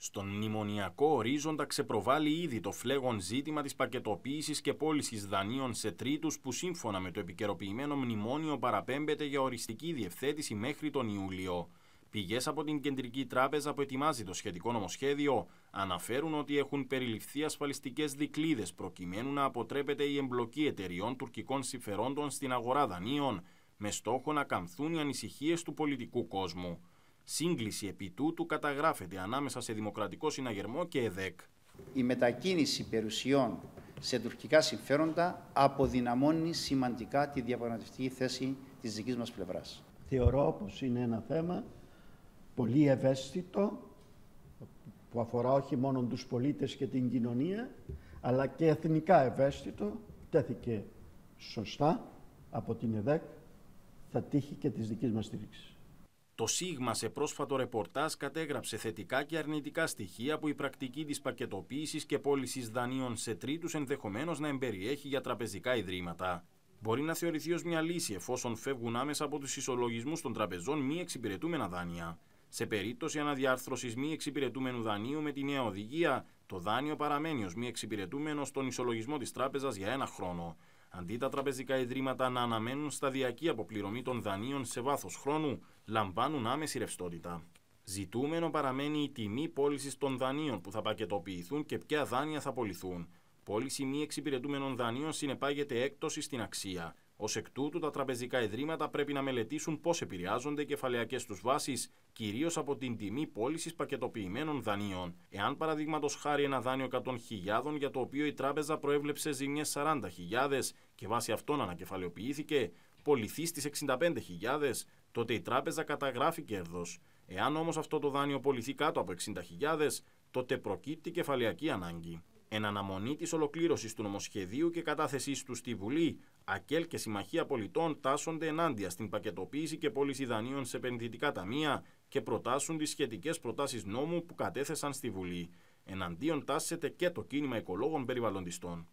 Στον μνημονιακό ορίζοντα ξεπροβάλλει ήδη το φλέγον ζήτημα της πακετοποίησης και πώλησης δανείων σε τρίτους, που σύμφωνα με το επικαιροποιημένο μνημόνιο παραπέμπεται για οριστική διευθέτηση μέχρι τον Ιούλιο. Πηγές από την Κεντρική Τράπεζα που ετοιμάζει το σχετικό νομοσχέδιο αναφέρουν ότι έχουν περιληφθεί ασφαλιστικές δικλείδες προκειμένου να αποτρέπεται η εμπλοκή εταιριών τουρκικών συμφερόντων στην αγορά δανείων, με στόχο να καμφθούν οι ανησυχίες του πολιτικού κόσμου. Σύγκληση επί τούτου καταγράφεται ανάμεσα σε Δημοκρατικό Συναγερμό και ΕΔΕΚ. Η μετακίνηση περιουσιών σε τουρκικά συμφέροντα αποδυναμώνει σημαντικά τη διαπραγματευτική θέση της δικής μας πλευράς. Θεωρώ πως είναι ένα θέμα πολύ ευαίσθητο που αφορά όχι μόνο τους πολίτες και την κοινωνία αλλά και εθνικά ευαίσθητο τέθηκε σωστά από την ΕΔΕΚ θα τύχει και της δικής μας στήριξης. Το ΣΥΓΜΑ σε πρόσφατο ρεπορτάζ κατέγραψε θετικά και αρνητικά στοιχεία που η πρακτική της πακετοποίησης και πώλησης δανείων σε τρίτους ενδεχομένως να εμπεριέχει για τραπεζικά ιδρύματα. Μπορεί να θεωρηθεί ως μια λύση εφόσον φεύγουν άμεσα από τους ισολογισμούς των τραπεζών μη εξυπηρετούμενα δάνεια. Σε περίπτωση αναδιάρθρωσης μη εξυπηρετούμενου δανείου με τη νέα οδηγία, το δάνειο παραμένει ως μη εξυπηρετούμενο στον ισολογισμό της τράπεζας για ένα χρόνο αντί τα τραπεζικά ιδρύματα να αναμένουν σταδιακή αποπληρωμή των δανείων σε βάθος χρόνου, λαμβάνουν άμεση ρευστότητα. Ζητούμενο παραμένει η τιμή πώλησης των δανείων που θα πακετοποιηθούν και ποια δάνεια θα πωληθούν. Πώληση μη εξυπηρετούμενων δανείων συνεπάγεται έκπτωση στην αξία. Ως εκ τούτου, τα τραπεζικά ιδρύματα πρέπει να μελετήσουν πώς επηρεάζονται οι κεφαλαιακές τους βάσεις, κυρίως από την τιμή πώλησης πακετοποιημένων δανείων. Εάν, παραδείγματος χάρη, ένα δάνειο 100.000 για το οποίο η τράπεζα προέβλεψε ζημιές 40.000 και βάσει αυτών ανακεφαλαιοποιήθηκε, πωληθεί στι 65.000, τότε η τράπεζα καταγράφει κέρδος. Εάν όμως αυτό το δάνειο πωληθεί κάτω από 60.000, τότε προκύπτει κεφαλαιακή ανάγκη εν αναμονή της ολοκλήρωσης του νομοσχεδίου και κατάθεσής του στη Βουλή, ΑΚΕΛ και Συμμαχία Πολιτών τάσσονται ενάντια στην πακετοποίηση και πώληση δανείων σε επενδυτικά ταμεία και προτάσουν τις σχετικές προτάσεις νόμου που κατέθεσαν στη Βουλή. Εναντίον τάσσεται και το κίνημα οικολόγων περιβαλλοντιστών.